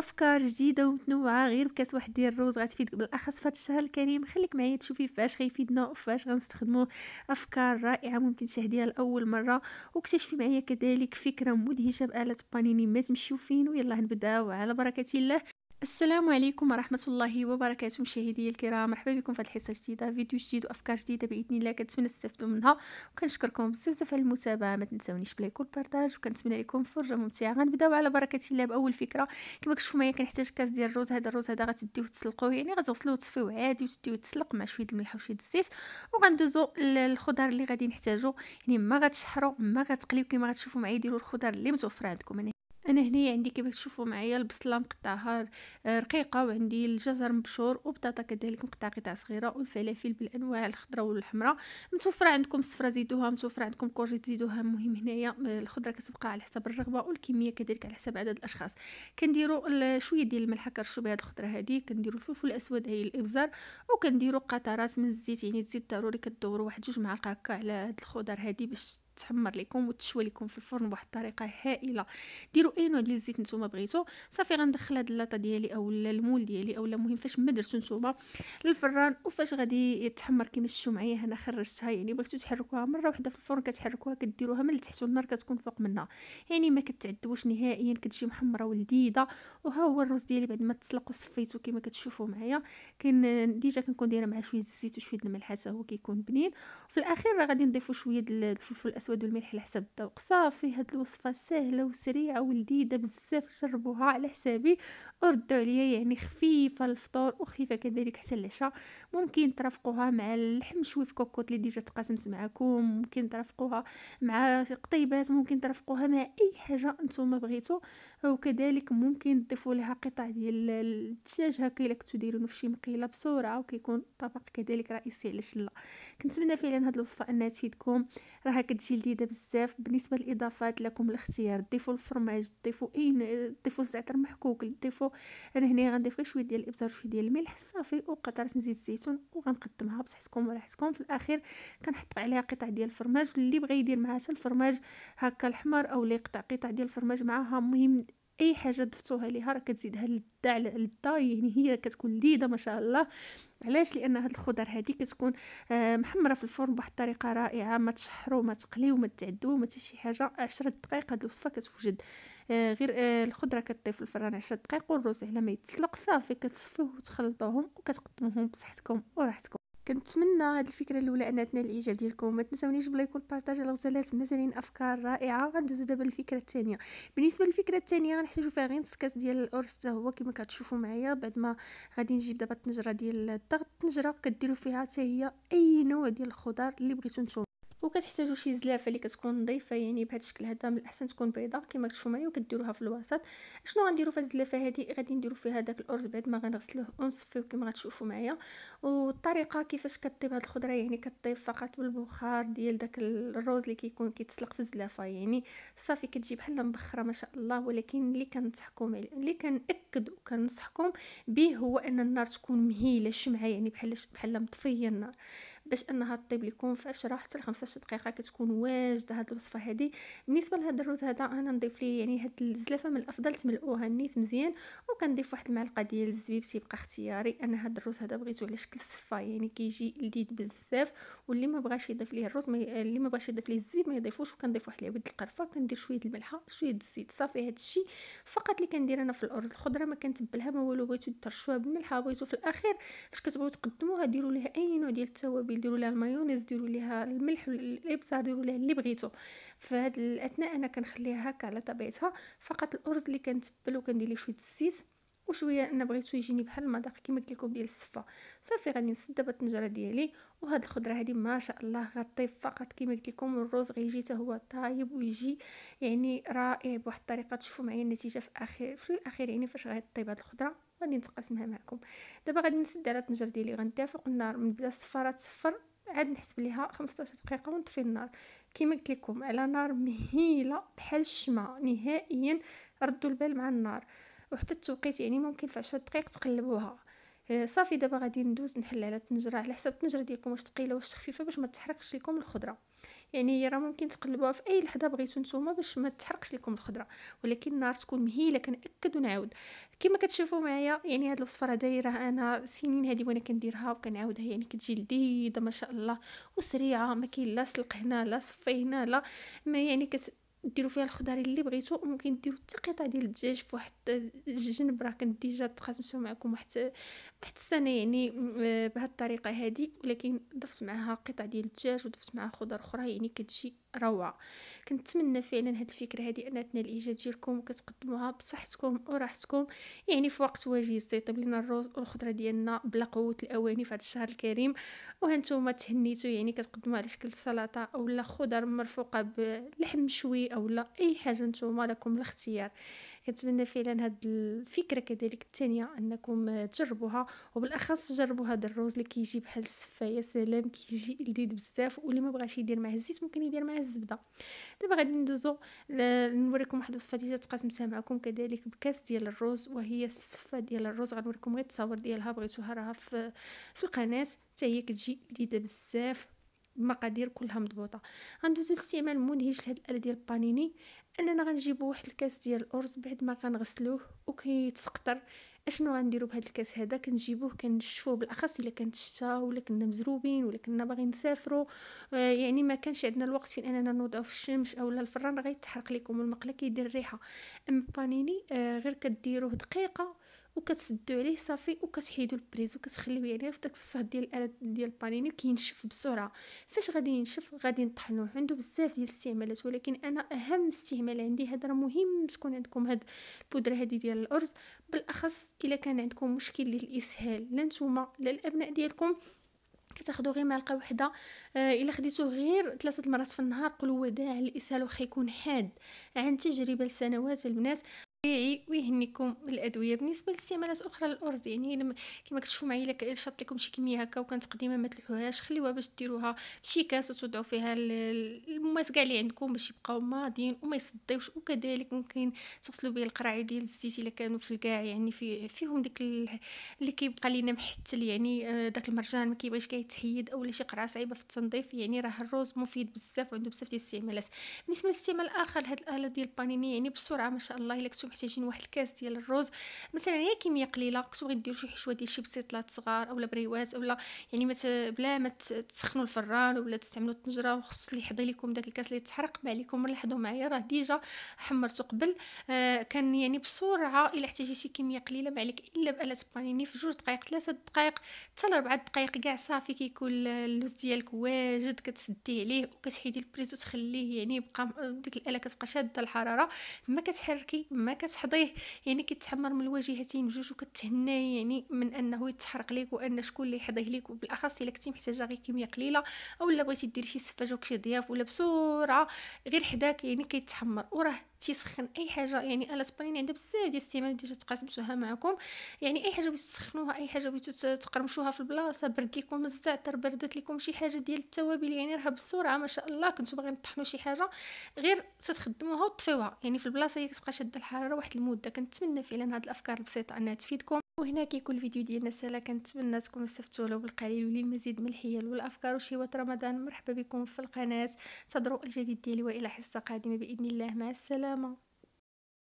افكار جديده ومتنوعه غير بكاس واحد ديال الروز غتفيدك بالاخص فهاد الشهر الكريم خليك معايا تشوفي فاش غيفيدنا وفاش غنستخدمو افكار رائعه ممكن تشاهديها لاول مره واكتشفي معايا كذلك فكره مدهشه باله بانيني ما تمشيو فين ويلا نبداو على بركه الله السلام عليكم ورحمة الله وبركاته مشاهدي الكرام مرحبا بكم في الحصة جديدة فيديو جديد وأفكار جديدة بإذن الله كنتمنى تستافدوا منها وكنشكركم بزاف بزاف على المتابعة ما تنساونيش بلايك والبارطاج وكنتمنى لكم فرجة ممتعة غنبداو على بركة الله بأول فكرة كما كتشوفوا معايا كنحتاج كاس ديال الروز هذا الروز هذا غتديوه تسلقوه يعني غتغسلوه وتصفيوه عادي وتديوه تسلق مع شوية الملح وشوية الزيت وغندوزو الخضر اللي غادي نحتاجو يعني ما غتشحرو ما غتقليو كما غتشوفوا معايا ديروا الخضر اللي متوفر عندكم انا هنايا عندي كيف تشوفوا معايا البصله آه، مقطعها رقيقه وعندي الجزر مبشور وبطاطا كذلك مقطعه قطع صغيره والفلافل بالانواع الخضراء والحمراء متوفره عندكم الصفرة زيدوها متوفره عندكم كورجي تزيدوها المهم هنايا آه، الخضره كتبقى على حسب الرغبه والكميه كذلك على حسب عدد الاشخاص كنديروا شويه ديال الملح كنرشوا بهذه الخضره هذه كنديروا الفلفل الاسود هي الابزار وكنديروا قطرات من الزيت يعني الزيت ضروري كدوروا واحد جوج معالق هكا على هاد الخضر هذه باش تحمر لكم وتشوى لكم في الفرن بواحد الطريقه هائله ديروا اي نوع ديال الزيت نتوما بغيتو صافي غندخل هاد اللاطه ديالي اولا المول ديالي اولا المهم فاش ما درتو نتوما للفران وفاش غادي يتحمر كما شفتوا معايا هنا خرجتها يعني بغيتو تحركوها مره واحده في الفرن كتحركوها كديروها من لتحت والنار كتكون فوق منها يعني ما كتعذبوش نهائيا كتجي محمره ولذيذه وها هو الرز ديالي بعد ما تسلق وصفيتو كما كتشوفوا معايا كان ديجا كنكون دايره معاه شويه الزيت وشويه الملح حتى هو كيكون بنين وفي الاخير غادي نضيفوا شويه الفلفل الاسود الأسود والملح على حسب الذوق صافي هاد الوصفة سهلة وسريعة ولذيذة بزاف جربوها على حسابي وردوا عليا يعني خفيفة الفطور وخفيفة كذلك حتى العشاء ممكن ترافقوها مع اللحم شوي في كوكوط اللي ديجا تقاسمت معكم ممكن ترافقوها مع قطيبات ممكن ترافقوها مع أي حاجة نتوما بغيتو وكذلك ممكن تضيفوا لها قطع ديال الدجاج هكا الا كنتو دايرينو شي مقيله بسرعه وكيكون طبق كذلك رئيسي علاش لا كنتمنى فعلا هاد الوصفه انها تفيدكم راها كتجي جديده بزاف بالنسبه للاضافات لكم الاختيار ضيفوا الفرماج ضيفوا اي ضيفوا الزعتر محكوك ضيفوا انا هنا غنضيف غير شويه ديال الابزار وشويه ديال الملح صافي وقطره زيت الزيتون وغنقدمها بصحتكم وراحتكم في الاخير كنحط عليها قطع ديال الفرماج اللي بغى يدير معها حتى الفرماج هكا الحمر او اللي يقطع قطع ديال الفرماج معاها مهم اي حاجه ضفتوها ليها راه كتزيدها للدا على لذه يعني هي كتكون لذيذه ما شاء الله علاش لان هاد الخضر هادي كتكون آه، محمره في الفرن بواحد الطريقه رائعه ما تشحروا ما تقليو ما تعدوا ما حتى شي حاجه 10 دقائق هاد الوصفه كتوجد آه، غير آه، الخضره كطيب في الفران 10 دقائق والرز على ما يتسلق صافي كتصفيه وتخلطوهم وكتقدموهم بصحتكم وراحتكم كنتمنى هاد الفكره الاولى انها تنال الاعجاب ديالكم ما تنساونيش بلايك والبارطاج الغزالات مازالين افكار رائعه غندوزو دابا للفكره الثانيه بالنسبه للفكره الثانيه غنحتاجو فيها غير نسكاس ديال الارز حتى هو كما كتشوفوا معايا بعد ما غادي نجيب دابا الطنجره ديال الضغط الطنجره كديروا فيها حتى هي اي نوع ديال الخضار اللي بغيتو نتوما وكتحتاجوا شي زلافه اللي كتكون نظيفه يعني بهذا الشكل هذا من الاحسن تكون بيضاء كما كتشوفوا معايا وكديروها في الوسط شنو غنديروا في هذه الزلافه هذه غادي نديروا فيها داك الارز بعد ما غنغسلوه ونصفيه كما غتشوفوا معايا والطريقه كيفاش كطيب هذه الخضره يعني كطيب فقط بالبخار ديال داك الروز اللي كيكون كيتسلق في الزلافه يعني صافي كتجي بحال مبخره ما شاء الله ولكن اللي كنصحكم اللي كنأكد وكنصحكم به هو ان النار تكون مهيله شمعه يعني بحال بحال مطفيه النار باش انها طيب يكون في 10 حتى ل 15 دقيقه كتكون واجده هاد الوصفه هادي بالنسبه لهاد الرز هذا انا نضيف ليه يعني هاد الزلافه من الافضل تملؤوها النيت مزيان وكنضيف واحد المعلقه ديال الزبيب تيبقى اختياري انا هاد الرز هذا بغيتو على شكل صفه يعني كيجي لذيذ بزاف واللي ما بغاش يضيف ليه الرز مي... اللي ما بغاش يضيف ليه الزبيب ما يضيفوش وكنضيف واحد العود القرفه كندير شويه الملحه شويه الزيت صافي هاد الشيء فقط اللي كندير انا في الارز الخضره ما كنتبلها ما والو بغيتو ترشوها بالملحه بغيتو في الاخير فاش كتبغيو تقدموها ديروا ليها اي نوع ديال التوابل ديروا ليها المايونيز ديروا ليها الملح الابزار ديروا ليها اللي بغيتو فهاد الاثناء انا كنخليها هكا على طبيعتها فقط الارز اللي كنتبل وكندير ليه شويه الزيت وشويه انا بغيتو يجيني بحال المذاق كما قلت لكم ديال الصفه صافي غادي نسد دابا الطنجره ديالي وهاد الخضره هادي ما شاء الله غطيب فقط كما قلت لكم الروز غيجي حتى هو طايب ويجي يعني رائع بواحد الطريقه تشوفوا معايا النتيجه في اخر في الاخير يعني فاش غيطيب هاد الخضره غادي نتقاسمها معكم دابا غادي نسد على الطنجره ديالي غنتافق النار من بلا الصفاره تصفر عاد نحسب ليها 15 دقيقه ونطفي النار كما قلت لكم على نار مهيله بحال الشمعه نهائيا ردوا البال مع النار وحتى التوقيت يعني ممكن في 10 دقائق تقلبوها آه، صافي دابا غادي ندوز نحل على الطنجره على حسب الطنجره ديالكم واش ثقيله واش خفيفه باش ما تحرقش لكم الخضره يعني هي راه ممكن تقلبوها في اي لحظه بغيتو نتوما باش ما تحرقش لكم الخضره ولكن النار تكون مهيله كنأكد ونعاود كما كتشوفوا معايا يعني هاد الوصفه راه دايره انا سنين هادي وانا كنديرها وكنعاودها يعني كتجي لذيذه ما شاء الله وسريعه ما كاين لا سلق هنا لا صفي هنا لا ما يعني كت ديروا فيها الخضار اللي بغيتو ممكن ديروا حتى قطع ديال الدجاج في واحد الجنب راه كنت ديجا تقاسمتو معكم واحد واحد السنه يعني آه، بهاد الطريقه هذه ولكن ضفت معها قطع ديال الدجاج وضفت معها خضر اخرى يعني كتجي روعه كنتمنى فعلا هاد الفكره هادي انها تنال إيجاب ديالكم وكتقدموها بصحتكم وراحتكم يعني في وقت وجيز تيطيب لنا الرز والخضره ديالنا بلا قوه الاواني في هذا الشهر الكريم وهانتوما تهنيتو يعني كتقدموها على شكل سلطه اولا خضر مرفوقه بلحم مشوي اولا اي حاجه نتوما لكم الاختيار كنتمنى فعلا هاد الفكره كذلك الثانيه انكم تجربوها وبالاخص جربوا هذا الروز اللي كيجي بحال السفه يا سلام كيجي لذيذ بزاف واللي ما بغاش يدير معاه الزيت ممكن يدير معاه الزبده دابا غادي ندوزو نوريكم واحد الوصفه ديجا تقاسمتها معكم كذلك بكاس ديال الروز وهي السفه ديال الروز غنوريكم غير التصاور ديالها بغيتوها راها في, في القناه حتى هي كتجي لذيذه بزاف المقادير كلها مضبوطه غندوزو استعمال منهج لهاد الاله ديال البانيني اننا غنجيبو واحد الكاس ديال الارز بعد ما كنغسلوه وكيتسقطر اشنو غنديرو بهاد الكاس هذا كنجيبوه كنشفوه بالاخص الا كانت الشتاء ولا كنا مزروبين ولا كنا باغيين نسافروا آه، يعني ما كانش عندنا الوقت فين اننا نوضعو في الشمس اولا الفران غيتحرق لكم المقله كيدير الريحه اما بانيني آه، غير كديروه دقيقه وكتسدو عليه صافي وكتحيدو البريز وكتخليو يعني في داك الصهد ديال الالات ديال البانيني كينشف بسرعه فاش غادي ينشف غادي نطحنوه عنده بزاف ديال الاستعمالات ولكن انا اهم استعمال عندي هذا راه مهم تكون عندكم هاد البودره هادي ديال الارز بالاخص الا كان عندكم مشكل ديال الاسهال لا نتوما لا الابناء ديالكم كتاخذوا غير معلقه وحده آه الا غير ثلاثه المرات في النهار قولوا وداع الاسهال واخا يكون حاد عن تجربه لسنوات البنات طبيعي ويهنيكم الادويه بالنسبه لاستعمالات اخرى للارز يعني كما كتشوفوا معايا الا شاط لكم شي كميه هكا قديمه ما تلحوهاش خليوها باش ديروها فشي كاس وتوضعوا فيها الماس كاع اللي عندكم باش يبقاو ماضيين وما يصديوش وكذلك ممكن تغسلوا به القراعي ديال الزيت الا كانوا في الكاع يعني في فيهم ديك اللي كيبقى لينا محتل يعني آه، داك المرجان ما كيبغيش كيتحيد اولا شي قرعه صعيبه في التنظيف يعني راه الروز مفيد بزاف وعنده بزاف ديال الاستعمالات بالنسبه للاستعمال الاخر هاد الاله ديال البانيني يعني بسرعه ما شاء الله الا كنتو محتاجين واحد الكاس ديال الرز مثلا هي كميه قليله كنتو غديروا شي حشوه ديال شي بسيطلات صغار اولا بريوات اولا يعني مت بلا ما تسخنوا الفران ولا تستعملوا الطنجره وخص اللي يحضي لكم داك الكاس اللي تحرق ما عليكم لاحظوا معايا راه ديجا حمرته قبل آه كان يعني بسرعه الا احتاجي شي كميه قليله ما عليك الا باله بانيني في جوج دقائق ثلاثه دقائق حتى لاربع دقائق كاع صافي كيكون اللوز ديالك واجد كتسدي عليه وكتحيدي البريز تخليه يعني يبقى ديك الاله كتبقى شاده الحراره ما كتحركي ما كتحضيه يعني كيتحمر من الواجهتين بجوج وكتهناه يعني من انه يتحرق ليك وان شكون اللي يحضيه ليك وبالاخص الا كنتي محتاجه غير كميه قليله اولا بغيتي ديري شي سفاجه وكشي ضياف ولا بسرعه غير حداك يعني كيتحمر وراه تيسخن اي حاجه يعني انا سبانين عندها بزاف ديال الاستعمال ديجا تقاسمتها معكم يعني اي حاجه بغيتو تسخنوها اي حاجه بغيتو تقرمشوها في البلاصه برد لكم الزعتر بردت لكم شي حاجه ديال التوابل يعني راه بسرعه ما شاء الله كنتو باغيين تطحنوا شي حاجه غير تخدموها وتطفيوها يعني في البلاصه هي كتبقى شاده الحراره مره واحد المده كنتمنى فعلا هاد الافكار البسيطه انها تفيدكم وهنا كيكون الفيديو ديالنا سالا كنتمنى تكونوا استفدتوا له بالقليل وللمزيد من الحيل والافكار وشهوات رمضان مرحبا بكم في القناه تضرو الجديد ديالي والى حصه قادمه باذن الله مع السلامه